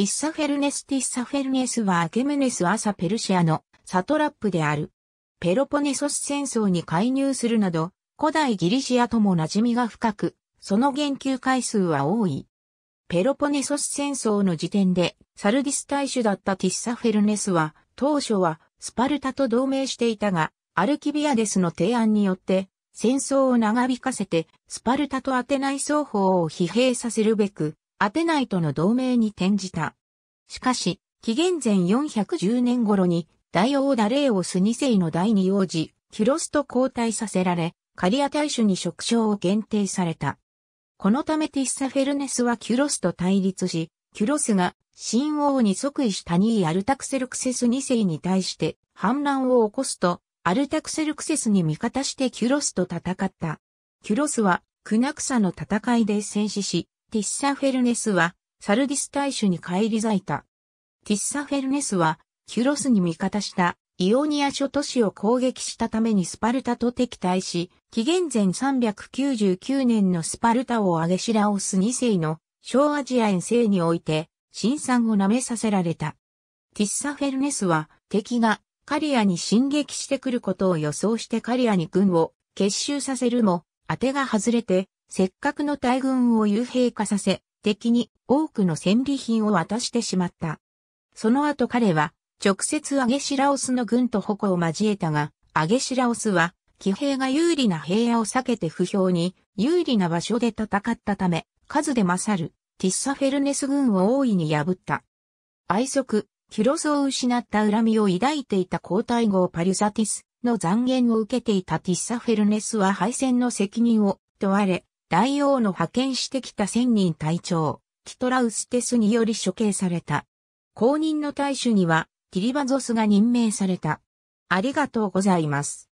ティッサフェルネスティッサフェルネスはアケメネス朝ペルシアのサトラップである。ペロポネソス戦争に介入するなど、古代ギリシアとも馴染みが深く、その言及回数は多い。ペロポネソス戦争の時点で、サルディス大主だったティッサフェルネスは、当初はスパルタと同盟していたが、アルキビアデスの提案によって、戦争を長引かせて、スパルタとアテナイ双方を疲弊させるべく、アテナイとの同盟に転じた。しかし、紀元前410年頃に、大王ダレーオス2世の第二王子、キュロスと交代させられ、カリア大主に職称を限定された。このためティッサフェルネスはキュロスと対立し、キュロスが新王に即位したニーアルタクセルクセス2世に対して反乱を起こすと、アルタクセルクセスに味方してキュロスと戦った。キュロスは、クナクサの戦いで戦死し、ティッサフェルネスは、サルディス大主に返り咲いた。ティッサフェルネスは、キュロスに味方した、イオニア諸都市を攻撃したためにスパルタと敵対し、紀元前399年のスパルタを挙げシラオス2世の小アジア遠征において、新産を舐めさせられた。ティッサフェルネスは、敵がカリアに進撃してくることを予想してカリアに軍を結集させるも、当てが外れて、せっかくの大軍を幽閉化させ、敵に多くの戦利品を渡してしまった。その後彼は、直接アゲシラオスの軍と矛を交えたが、アゲシラオスは、騎兵が有利な平野を避けて不評に、有利な場所で戦ったため、数で勝る、ティッサフェルネス軍を大いに破った。愛息、キュロスを失った恨みを抱いていた皇太后パリュサティスの残言を受けていたティッサフェルネスは敗戦の責任を問われ、大王の派遣してきた千人隊長、キトラウステスにより処刑された。公認の大衆には、ティリバゾスが任命された。ありがとうございます。